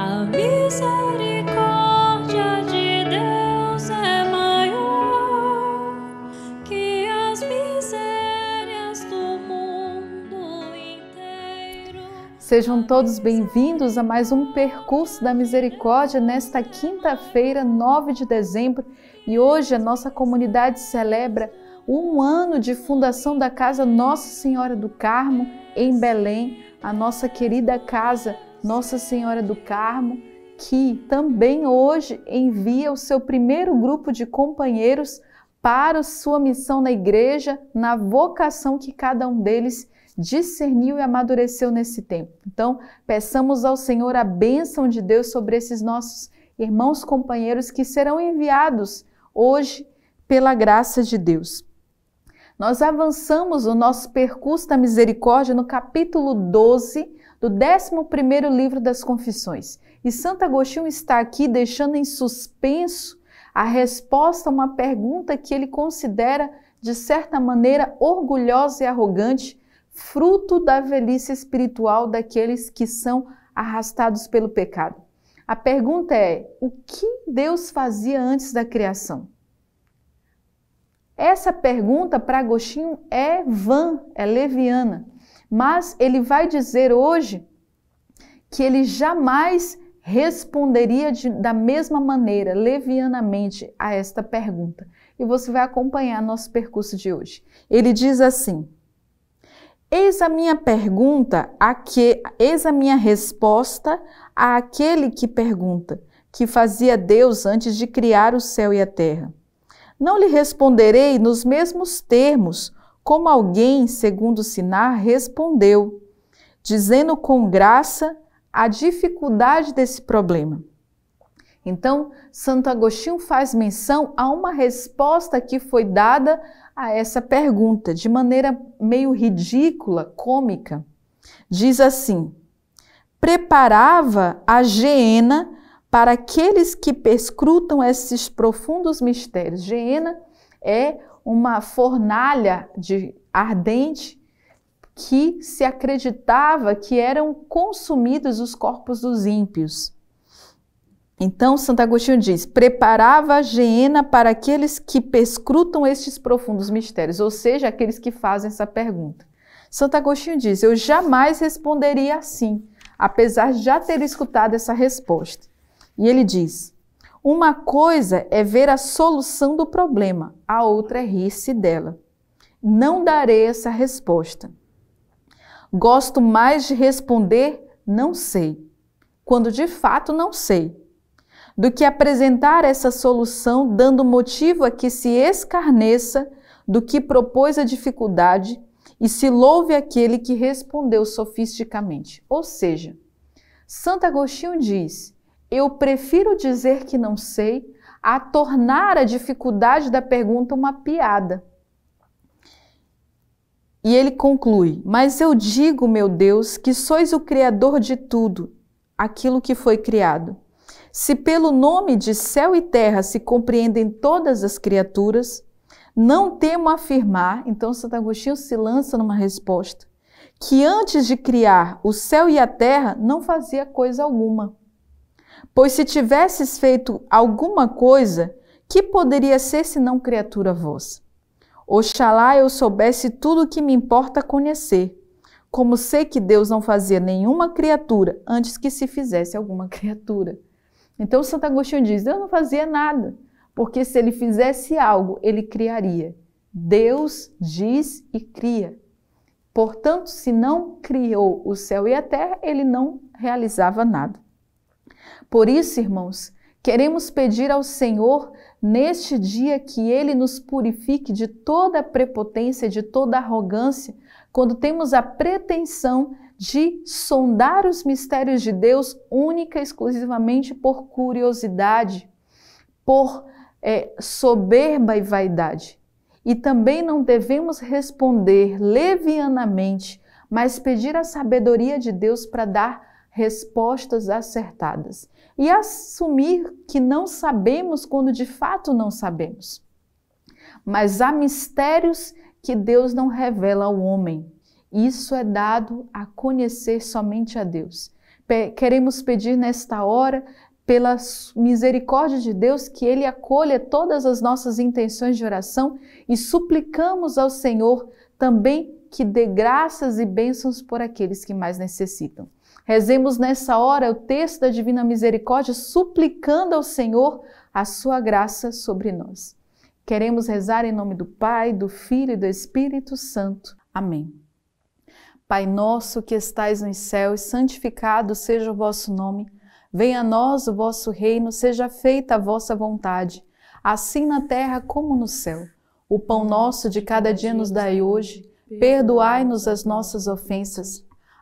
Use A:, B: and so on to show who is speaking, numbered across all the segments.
A: A misericórdia de Deus é maior que as misérias do mundo
B: inteiro. Sejam todos bem-vindos a mais um percurso da misericórdia nesta quinta-feira, 9 de dezembro, e hoje a nossa comunidade celebra um ano de fundação da Casa Nossa Senhora do Carmo, em Belém, a nossa querida casa nossa Senhora do Carmo, que também hoje envia o seu primeiro grupo de companheiros para sua missão na igreja, na vocação que cada um deles discerniu e amadureceu nesse tempo. Então, peçamos ao Senhor a bênção de Deus sobre esses nossos irmãos companheiros que serão enviados hoje pela graça de Deus. Nós avançamos o nosso percurso da misericórdia no capítulo 12 do 11º livro das Confissões. E Santo Agostinho está aqui deixando em suspenso a resposta a uma pergunta que ele considera de certa maneira orgulhosa e arrogante, fruto da velhice espiritual daqueles que são arrastados pelo pecado. A pergunta é: o que Deus fazia antes da criação? Essa pergunta para Agostinho é vã, é leviana, mas ele vai dizer hoje que ele jamais responderia de, da mesma maneira, levianamente, a esta pergunta. E você vai acompanhar nosso percurso de hoje. Ele diz assim: Eis a minha pergunta, a que, eis a minha resposta àquele que pergunta, que fazia Deus antes de criar o céu e a terra. Não lhe responderei nos mesmos termos, como alguém, segundo Sinar, respondeu, dizendo com graça a dificuldade desse problema. Então, Santo Agostinho faz menção a uma resposta que foi dada a essa pergunta, de maneira meio ridícula, cômica. Diz assim: preparava a hiena para aqueles que perscrutam esses profundos mistérios. Geena é uma fornalha de ardente que se acreditava que eram consumidos os corpos dos ímpios. Então, Santo Agostinho diz: preparava a geena para aqueles que perscrutam estes profundos mistérios, ou seja, aqueles que fazem essa pergunta. Santo Agostinho diz: eu jamais responderia assim, apesar de já ter escutado essa resposta. E ele diz: Uma coisa é ver a solução do problema, a outra é rir-se dela. Não darei essa resposta. Gosto mais de responder não sei, quando de fato não sei, do que apresentar essa solução dando motivo a que se escarneça do que propôs a dificuldade e se louve aquele que respondeu sofisticamente. Ou seja, Santo Agostinho diz eu prefiro dizer que não sei a tornar a dificuldade da pergunta uma piada. E ele conclui: Mas eu digo, meu Deus, que sois o Criador de tudo, aquilo que foi criado. Se pelo nome de céu e terra se compreendem todas as criaturas, não temo afirmar, então Santo Agostinho se lança numa resposta, que antes de criar o céu e a terra não fazia coisa alguma. Pois se tivesses feito alguma coisa, que poderia ser senão criatura vossa? Oxalá eu soubesse tudo o que me importa conhecer, como sei que Deus não fazia nenhuma criatura antes que se fizesse alguma criatura. Então Santo Agostinho diz: Deus não fazia nada, porque se ele fizesse algo, ele criaria. Deus diz e cria. Portanto, se não criou o céu e a terra, ele não realizava nada. Por isso, irmãos, queremos pedir ao Senhor neste dia que ele nos purifique de toda prepotência, de toda arrogância, quando temos a pretensão de sondar os mistérios de Deus única e exclusivamente por curiosidade, por é, soberba e vaidade. E também não devemos responder levianamente, mas pedir a sabedoria de Deus para dar respostas acertadas e assumir que não sabemos quando de fato não sabemos. Mas há mistérios que Deus não revela ao homem. Isso é dado a conhecer somente a Deus. Queremos pedir nesta hora, pela misericórdia de Deus, que Ele acolha todas as nossas intenções de oração e suplicamos ao Senhor também que dê graças e bênçãos por aqueles que mais necessitam. Rezemos nessa hora o texto da Divina Misericórdia, suplicando ao Senhor a sua graça sobre nós. Queremos rezar em nome do Pai, do Filho e do Espírito Santo. Amém. Pai nosso que estais nos céus, santificado seja o vosso nome. Venha a nós o vosso reino, seja feita a vossa vontade, assim na terra como no céu. O pão nosso de cada dia nos dai hoje, perdoai-nos as nossas ofensas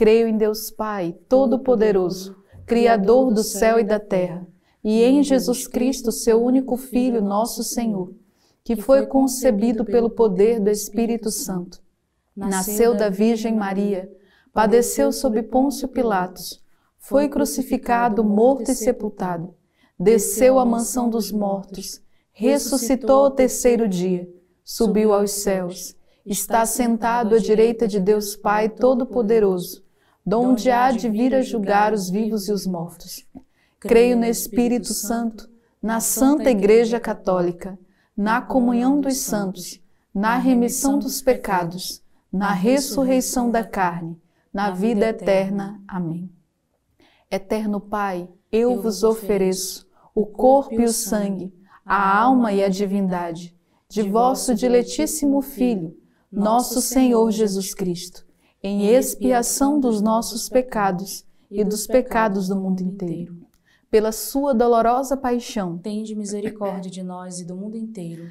B: Creio em Deus Pai, Todo-Poderoso, Criador do céu e da terra, e em Jesus Cristo, seu único Filho, nosso Senhor, que foi concebido pelo poder do Espírito Santo.
A: Nasceu da
B: Virgem Maria, padeceu sob Pôncio Pilatos, foi crucificado, morto e sepultado,
A: desceu à mansão
B: dos mortos, ressuscitou ao terceiro dia, subiu aos céus, está sentado à direita de Deus Pai Todo-Poderoso donde há de vir a julgar os vivos e os mortos. Creio no Espírito Santo, na Santa Igreja Católica, na comunhão dos santos, na remissão dos pecados, na ressurreição da carne, na vida eterna. Amém. Eterno Pai, eu vos ofereço o corpo e o sangue, a alma e a divindade de vosso diletíssimo Filho, nosso Senhor Jesus Cristo em expiação dos nossos pecados e dos pecados do mundo inteiro. Pela sua dolorosa paixão, tende
A: misericórdia de nós e do mundo inteiro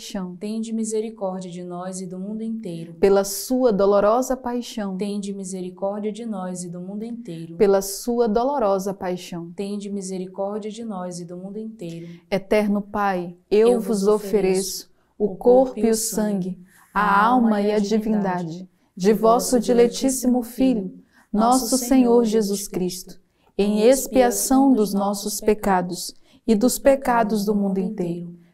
B: paixão,
A: tende misericórdia de nós e do mundo inteiro.
B: Pela sua dolorosa
A: paixão, tende misericórdia de nós e do mundo inteiro. Pela sua dolorosa paixão, tende misericórdia de nós e do mundo inteiro. Eterno Pai, eu, eu vos ofereço
B: o corpo e o sangue, a alma e a divindade de vosso diletíssimo Filho, nosso Senhor Jesus Cristo, em expiação dos nossos pecados e dos pecados do mundo inteiro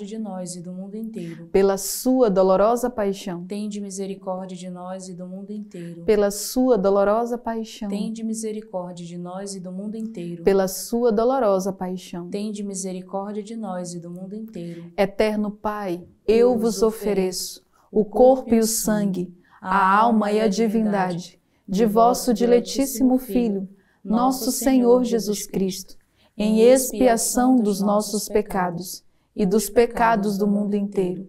B: misericórdia de
A: nós e do mundo inteiro.
B: Pela sua dolorosa paixão. Tende
A: misericórdia de nós e do mundo inteiro.
B: Pela sua dolorosa paixão. Tende
A: misericórdia de nós e do mundo inteiro. Pela
B: sua dolorosa paixão.
A: Tende misericórdia de nós e do mundo inteiro.
B: Eterno Pai, eu vos ofereço o corpo e o sangue, a alma e a divindade de vosso diletíssimo Filho, nosso Senhor Jesus Cristo, em expiação dos nossos pecados e dos pecados do mundo inteiro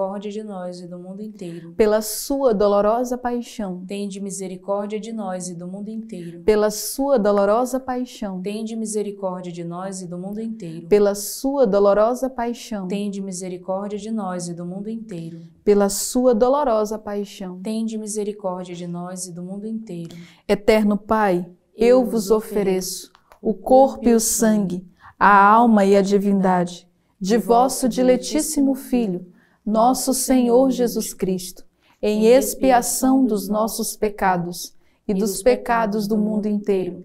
A: misericórdia de nós e do mundo inteiro.
B: Pela sua dolorosa paixão,
A: tende misericórdia de nós e do mundo inteiro.
B: Pela sua dolorosa paixão, tende
A: misericórdia de nós e do mundo inteiro. Pela sua dolorosa paixão, tende misericórdia de nós e do mundo inteiro. Pela sua dolorosa paixão, tende misericórdia de nós e do mundo inteiro.
B: Eterno Pai, eu vos ofereço o corpo e o sangue, a alma e a divindade de vosso diletíssimo Filho nosso Senhor Jesus Cristo, em expiação dos nossos pecados e dos pecados do mundo inteiro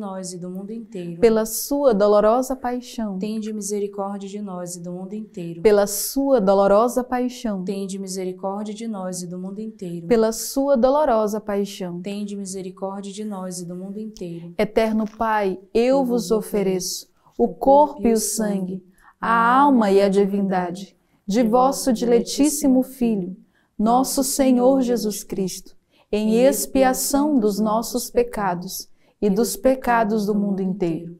A: nós e do mundo inteiro. Pela
B: sua dolorosa paixão, tende
A: misericórdia de nós e do mundo inteiro.
B: Pela sua dolorosa paixão,
A: tende misericórdia de nós e do mundo inteiro. Pela
B: sua dolorosa
A: paixão, tende misericórdia de nós e do mundo inteiro.
B: Eterno Pai, eu, eu vos ofereço o corpo e o sangue, a alma e a divindade de vosso diletíssimo Filho, nosso Senhor Jesus Cristo, em expiação dos nossos pecados e dos pecados do mundo inteiro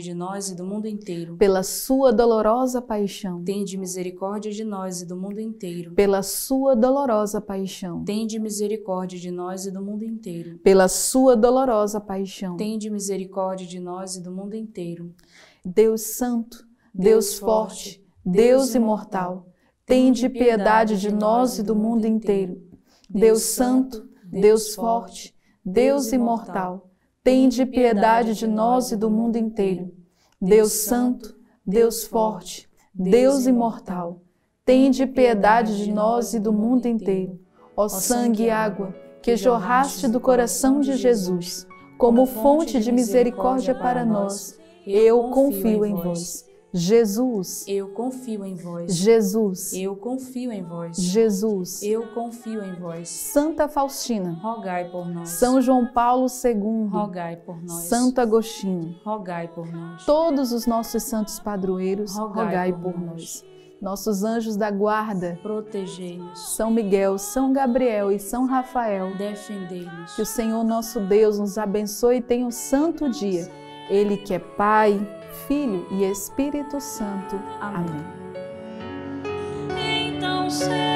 A: misericórdia de nós e do mundo inteiro. Pela sua dolorosa paixão. Tende misericórdia de nós e do mundo inteiro. Pela sua dolorosa paixão. Tende misericórdia de nós e do mundo inteiro.
B: Pela sua dolorosa paixão.
A: Tende misericórdia de nós e do mundo inteiro.
B: Deus santo, Deus, Deus forte, Deus imortal, tende piedade de nós e do mundo inteiro. Deus santo, Deus forte, Deus imortal, tende piedade de nós e do mundo inteiro. Deus Santo, Deus Forte, Deus Imortal, tende piedade de nós e do mundo inteiro. Ó sangue e água, que jorraste do coração de Jesus, como fonte de misericórdia para nós,
A: eu confio em vós. Jesus, eu confio em vós. Jesus, eu confio em vós. Jesus, eu confio em vós.
B: Santa Faustina,
A: rogai por nós.
B: São João Paulo II, rogai por nós. Santo Agostinho, rogai por nós. Todos os nossos santos padroeiros, rogai, rogai por, por, nós. Nossos anjos da guarda, protegei-nos. São Miguel, São Gabriel e São Rafael, defendei-nos. Que o Senhor nosso Deus nos abençoe e tenha um santo dia ele que é Pai, Filho e Espírito Santo. Amém.
A: Então,